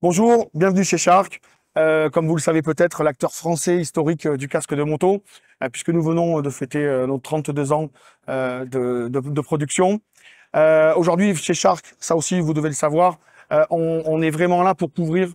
Bonjour, bienvenue chez Shark. Euh, comme vous le savez peut-être, l'acteur français historique euh, du casque de moto, euh, puisque nous venons de fêter nos 32 ans de, production. Aujourd'hui, chez Shark, ça aussi, vous devez le savoir, on, est vraiment là pour couvrir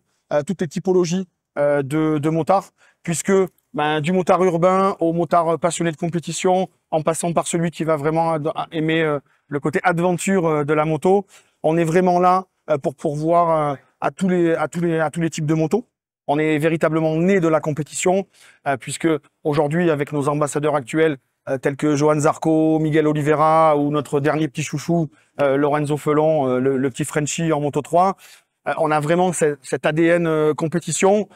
toutes les typologies de, motards, puisque ben, du motard urbain au motard passionné de compétition, en passant par celui qui va vraiment aimer le côté aventure de la moto, on est vraiment là pour pouvoir à tous les, à tous les, à tous les types de motos. On est véritablement né de la compétition, euh, puisque aujourd'hui, avec nos ambassadeurs actuels, euh, tels que Johan Zarco, Miguel Oliveira ou notre dernier petit chouchou, euh, Lorenzo Felon, le, petit Frenchy en Moto 3, on a vraiment cette, cet ADN compétition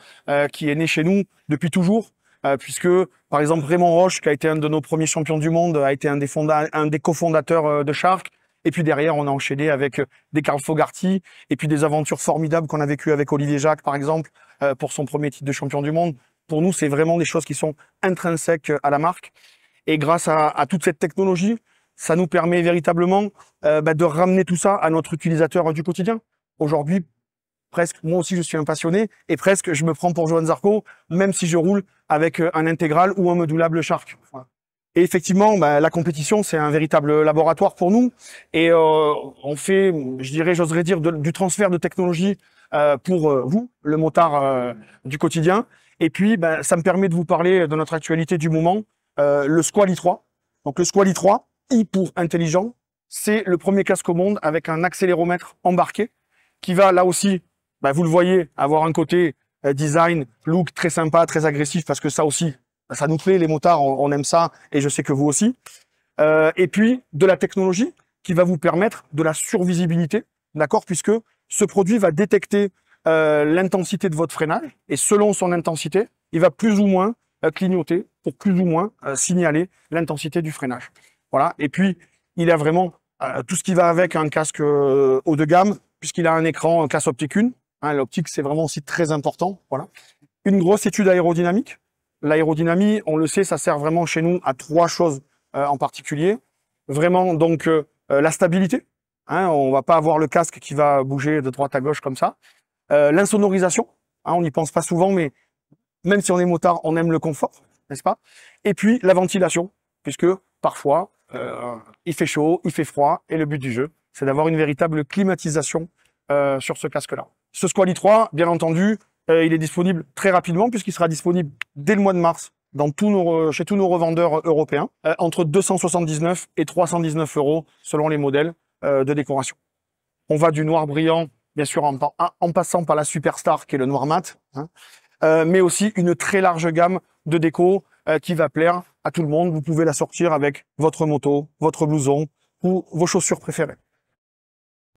qui est né chez nous depuis toujours, puisque, par exemple, Raymond Roche, qui a été un de nos premiers champions du monde, a été un des, un des cofondateurs de Shark, et puis derrière, on a enchaîné avec euh, des Carl Fogarty et puis des aventures formidables qu'on a vécues avec Olivier Jacques, par exemple, euh, pour son premier titre de champion du monde. Pour nous, c'est vraiment des choses qui sont intrinsèques euh, à la marque. Et grâce à, toute cette technologie, ça nous permet véritablement bah, de ramener tout ça à notre utilisateur du quotidien. Aujourd'hui, presque, moi aussi je suis un passionné et presque je me prends pour Johan Zarco, même si je roule avec un intégral ou un modulable Shark. Et effectivement, bah, la compétition, c'est un véritable laboratoire pour nous. Et euh, on fait, je dirais, j'oserais dire, du transfert de technologie euh, pour euh, vous, le motard du quotidien. Et puis, bah, ça me permet de vous parler de notre actualité du moment, le Squally 3. Donc le Squally 3, I pour intelligent, c'est le premier casque au monde avec un accéléromètre embarqué qui va là aussi, bah, vous le voyez, avoir un côté design, look très sympa, très agressif, parce que ça aussi, ça nous plaît, les motards, on, aime ça, et je sais que vous aussi. Euh, et puis, de la technologie qui va vous permettre de la survisibilité, d'accord Puisque ce produit va détecter euh, l'intensité de votre freinage, et selon son intensité, il va plus ou moins euh, clignoter pour plus ou moins signaler l'intensité du freinage. Voilà, et puis, il a vraiment tout ce qui va avec un casque haut de gamme, puisqu'il a un écran classe optique 1. Hein, l'optique, c'est vraiment aussi très important, voilà. Une grosse étude aérodynamique, L'aérodynamie, on le sait, ça sert vraiment chez nous à trois choses euh, en particulier. Vraiment, donc, euh, euh, la stabilité. Hein, on va pas avoir le casque qui va bouger de droite à gauche comme ça. Euh, L'insonorisation. Hein, on n'y pense pas souvent, mais même si on est motard, on aime le confort, n'est-ce pas Et puis, la ventilation, puisque parfois, il fait chaud, il fait froid, et le but du jeu, c'est d'avoir une véritable climatisation sur ce casque-là. Ce Squally 3, bien entendu, euh, il est disponible très rapidement puisqu'il sera disponible dès le mois de mars dans tous nos, chez tous nos revendeurs euh, européens, euh, entre 279 et 319 euros selon les modèles de décoration. On va du noir brillant, bien sûr, en, passant par la superstar qui est le noir mat, hein, mais aussi une très large gamme de déco qui va plaire à tout le monde. Vous pouvez la sortir avec votre moto, votre blouson ou vos chaussures préférées.